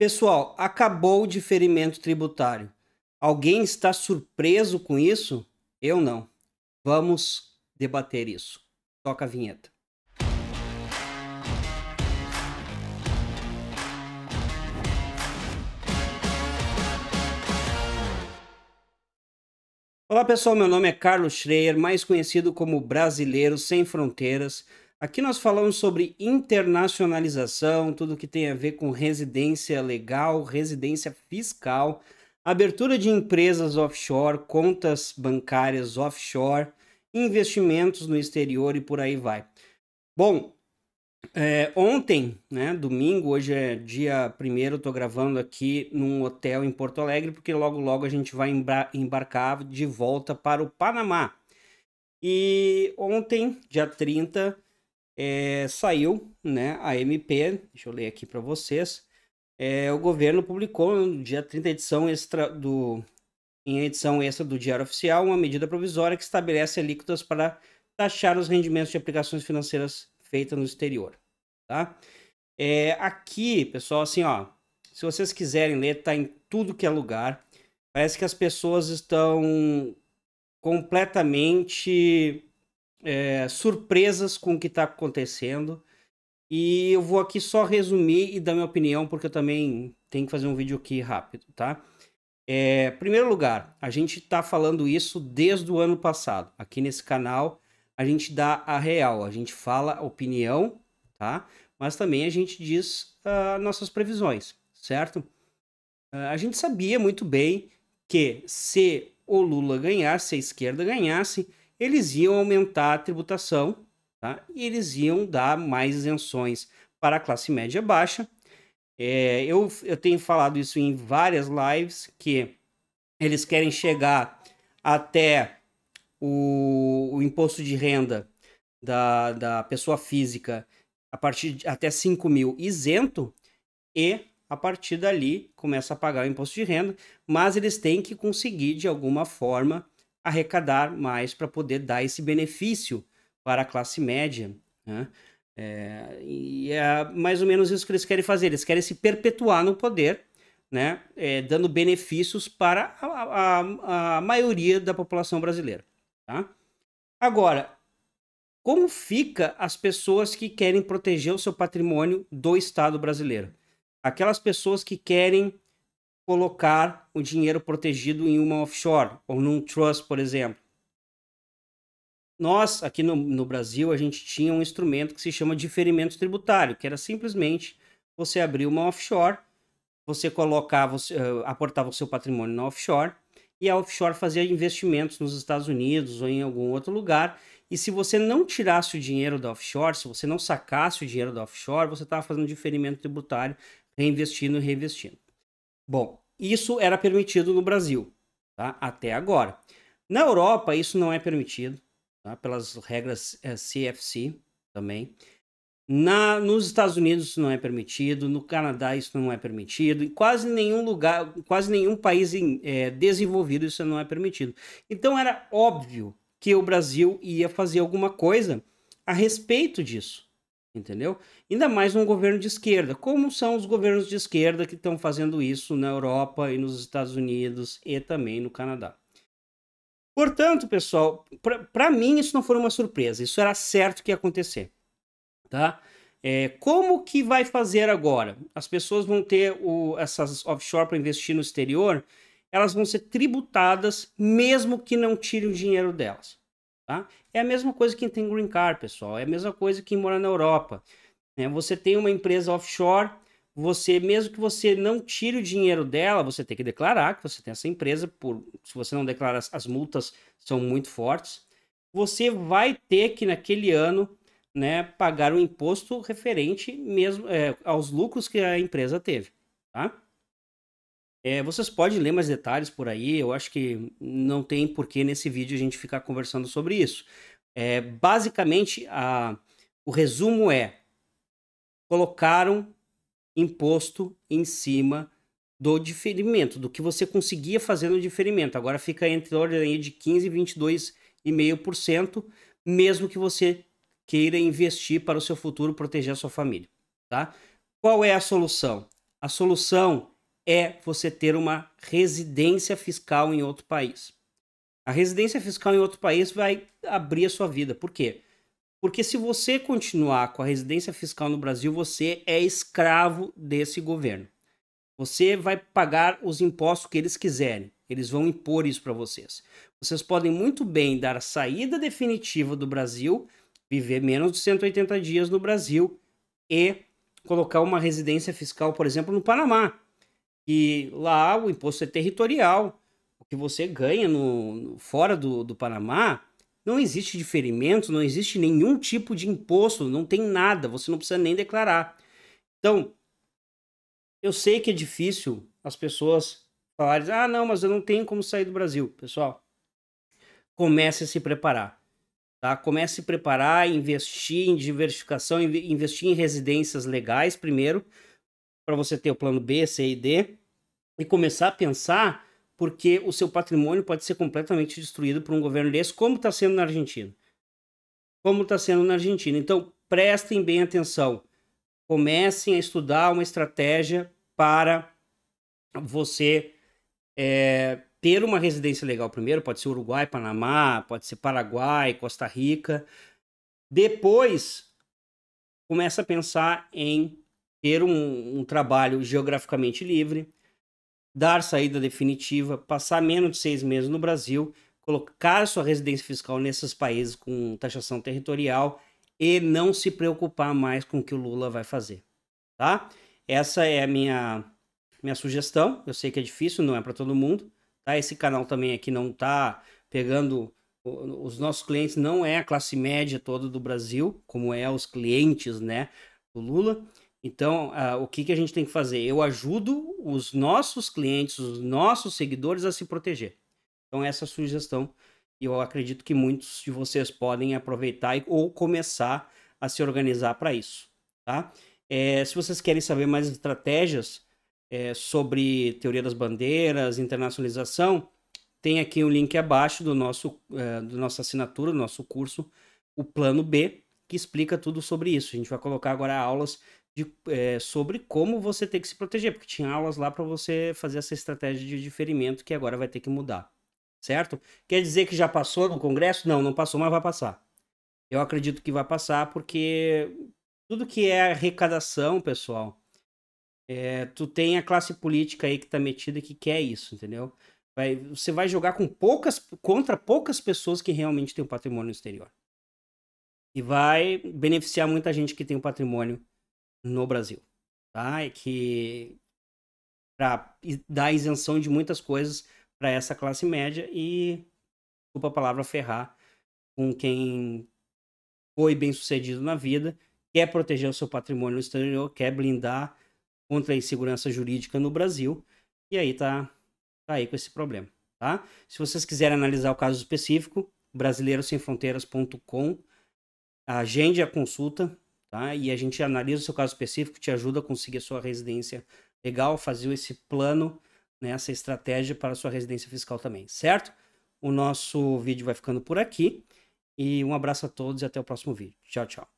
Pessoal, acabou o diferimento tributário. Alguém está surpreso com isso? Eu não. Vamos debater isso. Toca a vinheta. Olá pessoal, meu nome é Carlos Schreier, mais conhecido como Brasileiro Sem Fronteiras. Aqui nós falamos sobre internacionalização, tudo que tem a ver com residência legal, residência fiscal, abertura de empresas offshore, contas bancárias offshore, investimentos no exterior e por aí vai. Bom, é, ontem, né, domingo, hoje é dia primeiro, estou gravando aqui num hotel em Porto Alegre, porque logo logo a gente vai embarcar de volta para o Panamá. E ontem, dia 30, é, saiu né, a MP, deixa eu ler aqui para vocês. É, o governo publicou no dia 30 edição extra do, em edição extra do Diário Oficial uma medida provisória que estabelece alíquotas para taxar os rendimentos de aplicações financeiras feitas no exterior. Tá? É, aqui, pessoal, assim, ó, se vocês quiserem ler, tá em tudo que é lugar. Parece que as pessoas estão completamente é, surpresas com o que está acontecendo. E eu vou aqui só resumir e dar minha opinião, porque eu também tenho que fazer um vídeo aqui rápido, tá? É, primeiro lugar, a gente está falando isso desde o ano passado. Aqui nesse canal, a gente dá a real, a gente fala opinião, tá? Mas também a gente diz uh, nossas previsões, certo? Uh, a gente sabia muito bem que se o Lula ganhasse, se a esquerda ganhasse, eles iam aumentar a tributação tá? e eles iam dar mais isenções para a classe média baixa. É, eu, eu tenho falado isso em várias lives, que eles querem chegar até o, o imposto de renda da, da pessoa física a partir de, até 5 mil isento e a partir dali começa a pagar o imposto de renda, mas eles têm que conseguir de alguma forma arrecadar mais para poder dar esse benefício para a classe média. Né? É, e é mais ou menos isso que eles querem fazer. Eles querem se perpetuar no poder, né? É, dando benefícios para a, a, a, maioria da população brasileira. Tá? Agora, como fica as pessoas que querem proteger o seu patrimônio do Estado brasileiro? Aquelas pessoas que querem colocar o dinheiro protegido em uma offshore ou num trust, por exemplo. Nós, aqui no, no Brasil, a gente tinha um instrumento que se chama diferimento tributário, que era simplesmente você abrir uma offshore, você colocava, uh, eh, aportava o seu patrimônio na offshore, e a offshore fazia investimentos nos Estados Unidos ou em algum outro lugar, e se você não tirasse o dinheiro da offshore, se você não sacasse o dinheiro da offshore, você estava fazendo diferimento tributário, reinvestindo, reinvestindo. Bom, isso era permitido no Brasil, tá? até agora. Na Europa, isso não é permitido, tá? pelas regras é, eh, CFC também. Na, nos Estados Unidos isso não é permitido, no Canadá isso não é permitido, em quase nenhum lugar, quase nenhum país em, é, desenvolvido isso não é permitido. Então era óbvio que o Brasil ia fazer alguma coisa a respeito disso entendeu? Ainda mais um governo de esquerda, como são os governos de esquerda que estão fazendo isso na Europa e nos Estados Unidos e também no Canadá. Portanto, pessoal, para mim isso não foi uma surpresa, isso era certo que ia acontecer, tá? É, como que vai fazer agora? As pessoas vão ter o, essas offshore para investir no exterior, elas vão ser tributadas mesmo que não tirem o dinheiro delas. Tá? É a mesma coisa que tem green card, pessoal. É a mesma coisa que mora na Europa. Né? você tem uma empresa offshore, você mesmo que você não tire o dinheiro dela, você tem que declarar que você tem essa empresa. Por, se você não declara, as multas são muito fortes. Você vai ter que naquele ano né, pagar o imposto referente mesmo é, aos lucros que a empresa teve. Tá? É, vocês podem ler mais detalhes por aí, eu acho que não tem porquê nesse vídeo a gente ficar conversando sobre isso. É, basicamente, a, o resumo é: colocaram imposto em cima do diferimento, do que você conseguia fazer no diferimento. Agora fica entre a ordem de 15% e 22,5%, mesmo que você queira investir para o seu futuro, proteger a sua família. Tá? Qual é a solução? A solução é você ter uma residência fiscal em outro país. A residência fiscal em outro país vai abrir a sua vida. Por quê? Porque se você continuar com a residência fiscal no Brasil, você é escravo desse governo. Você vai pagar os impostos que eles quiserem. Eles vão impor isso para vocês. Vocês podem muito bem dar a saída definitiva do Brasil, viver menos de 180 dias no Brasil e colocar uma residência fiscal, por exemplo, no Panamá e lá o imposto é territorial. O que você ganha no, fora do, do Panamá, não existe diferimento, não existe nenhum tipo de imposto, não tem nada, você não precisa nem declarar. Então, eu sei que é difícil as pessoas falarem, ah, não, mas eu não tenho como sair do Brasil. Pessoal, comece a se preparar. Tá? Comece a se preparar, investir em diversificação, investir em residências legais primeiro, para você ter o plano B, C e D e começar a pensar porque o seu patrimônio pode ser completamente destruído por um governo desse, como está sendo na Argentina. Como está sendo na Argentina. Então, prestem bem atenção. Comecem a estudar uma estratégia para você é, ter uma residência legal primeiro. Pode ser Uruguai, Panamá, pode ser Paraguai, Costa Rica. Depois, começa a pensar em ter um, um trabalho geograficamente livre, dar saída definitiva, passar menos de seis meses no Brasil, colocar sua residência fiscal nesses países com taxação territorial e não se preocupar mais com o que o Lula vai fazer, tá? Essa é a minha minha sugestão. Eu sei que é difícil, não é para todo mundo, tá? Esse canal também aqui não tá pegando os nossos clientes não é a classe média toda do Brasil, como é os clientes, né, do Lula. Então, uh, o que, que a gente tem que fazer? Eu ajudo os nossos clientes, os nossos seguidores a se proteger. Então, essa é sugestão. eu acredito que muitos de vocês podem aproveitar e, ou começar a se organizar para isso. Tá? É, se vocês querem saber mais estratégias é, sobre teoria das bandeiras, internacionalização, tem aqui o um link abaixo do nosso, é, do nossa assinatura, do nosso curso, o Plano B, que explica tudo sobre isso. A gente vai colocar agora aulas de, é, sobre como você tem que se proteger, porque tinha aulas lá para você fazer essa estratégia de diferimento que agora vai ter que mudar, certo? Quer dizer que já passou no Congresso? Não, não passou, mas vai passar. Eu acredito que vai passar porque tudo que é arrecadação, pessoal, é, tu tem a classe política aí que tá metida que quer isso, entendeu? Vai, você vai jogar com poucas contra poucas pessoas que realmente têm um patrimônio exterior. E vai beneficiar muita gente que tem um patrimônio no Brasil, tá? É que para dar isenção de muitas coisas para essa classe média e desculpa a palavra ferrar com quem foi bem sucedido na vida, quer proteger o seu patrimônio no exterior, quer blindar contra a insegurança jurídica no Brasil, e aí tá, tá aí com esse problema, tá? Se vocês quiserem analisar o caso específico, brasileirosemfronteiras.com, agende a consulta, tá? E a gente analisa o seu caso específico, te ajuda a conseguir a sua residência legal, fazer esse plano, né, essa estratégia para a sua residência fiscal também, certo? O nosso vídeo vai ficando por aqui. E um abraço a todos e até o próximo vídeo. Tchau, tchau.